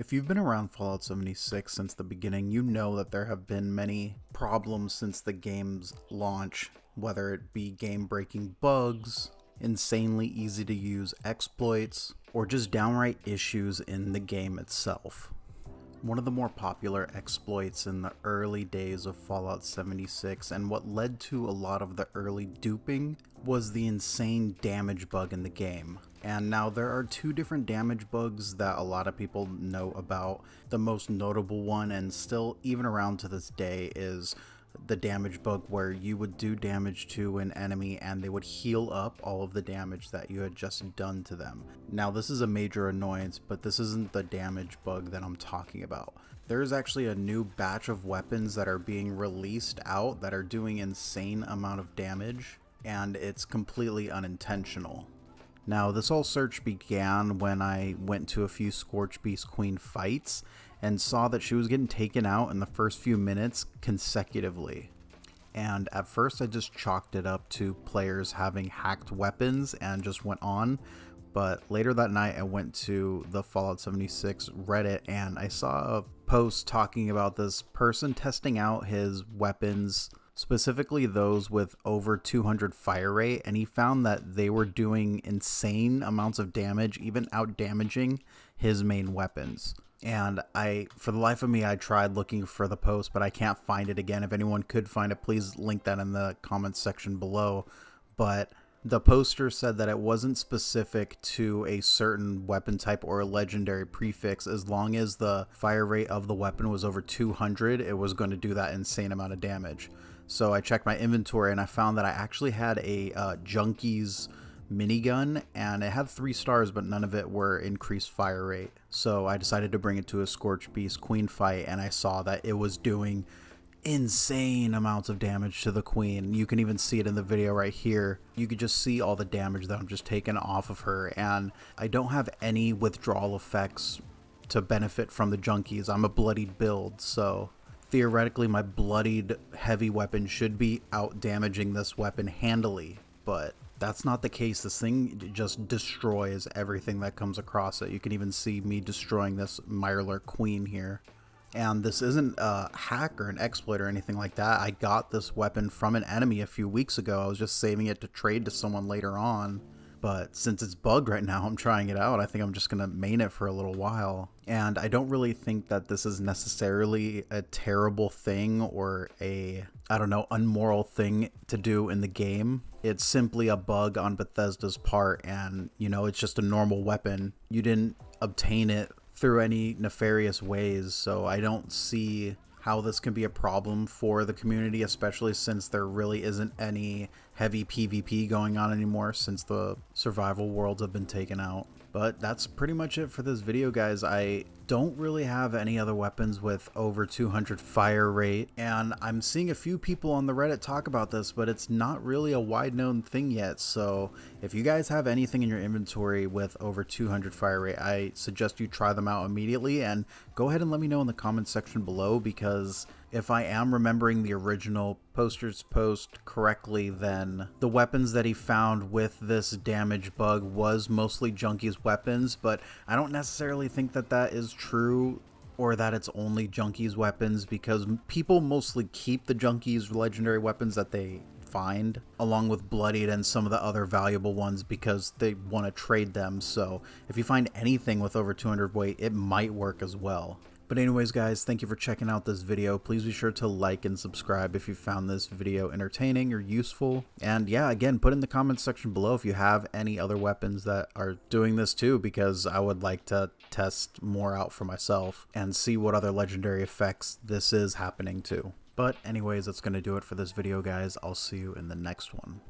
If you've been around Fallout 76 since the beginning, you know that there have been many problems since the game's launch, whether it be game breaking bugs, insanely easy to use exploits, or just downright issues in the game itself. One of the more popular exploits in the early days of Fallout 76 and what led to a lot of the early duping was the insane damage bug in the game. And now there are two different damage bugs that a lot of people know about. The most notable one and still even around to this day is the damage bug where you would do damage to an enemy and they would heal up all of the damage that you had just done to them. Now this is a major annoyance, but this isn't the damage bug that I'm talking about. There is actually a new batch of weapons that are being released out that are doing insane amount of damage and it's completely unintentional. Now this whole search began when I went to a few Scorch Beast Queen fights and saw that she was getting taken out in the first few minutes consecutively. And at first, I just chalked it up to players having hacked weapons and just went on. But later that night, I went to the Fallout 76 Reddit and I saw a post talking about this person testing out his weapons, specifically those with over 200 fire rate. And he found that they were doing insane amounts of damage, even out damaging his main weapons and I, for the life of me, I tried looking for the post, but I can't find it again. If anyone could find it, please link that in the comments section below. But the poster said that it wasn't specific to a certain weapon type or a legendary prefix. As long as the fire rate of the weapon was over 200, it was going to do that insane amount of damage. So I checked my inventory and I found that I actually had a uh, Junkie's minigun and it had three stars but none of it were increased fire rate so i decided to bring it to a scorch beast queen fight and i saw that it was doing insane amounts of damage to the queen you can even see it in the video right here you could just see all the damage that i'm just taking off of her and i don't have any withdrawal effects to benefit from the junkies i'm a bloodied build so theoretically my bloodied heavy weapon should be out damaging this weapon handily but that's not the case. This thing just destroys everything that comes across it. You can even see me destroying this Myrler Queen here. And this isn't a hack or an exploit or anything like that. I got this weapon from an enemy a few weeks ago. I was just saving it to trade to someone later on but since it's bugged right now, I'm trying it out. I think I'm just going to main it for a little while. And I don't really think that this is necessarily a terrible thing or a, I don't know, unmoral thing to do in the game. It's simply a bug on Bethesda's part, and, you know, it's just a normal weapon. You didn't obtain it through any nefarious ways, so I don't see how this can be a problem for the community, especially since there really isn't any heavy PvP going on anymore since the survival worlds have been taken out. But that's pretty much it for this video, guys. I don't really have any other weapons with over 200 fire rate, and I'm seeing a few people on the Reddit talk about this, but it's not really a wide known thing yet. So if you guys have anything in your inventory with over 200 fire rate, I suggest you try them out immediately and go ahead and let me know in the comments section below because if I am remembering the original poster's post correctly, then the weapons that he found with this damage bug was mostly Junkie's weapons, but I don't necessarily think that that is true or that it's only junkies weapons because people mostly keep the junkies legendary weapons that they find along with bloodied and some of the other valuable ones because they want to trade them so if you find anything with over 200 weight it might work as well but anyways guys, thank you for checking out this video. Please be sure to like and subscribe if you found this video entertaining or useful. And yeah, again, put in the comments section below if you have any other weapons that are doing this too because I would like to test more out for myself and see what other legendary effects this is happening to. But anyways, that's going to do it for this video guys. I'll see you in the next one.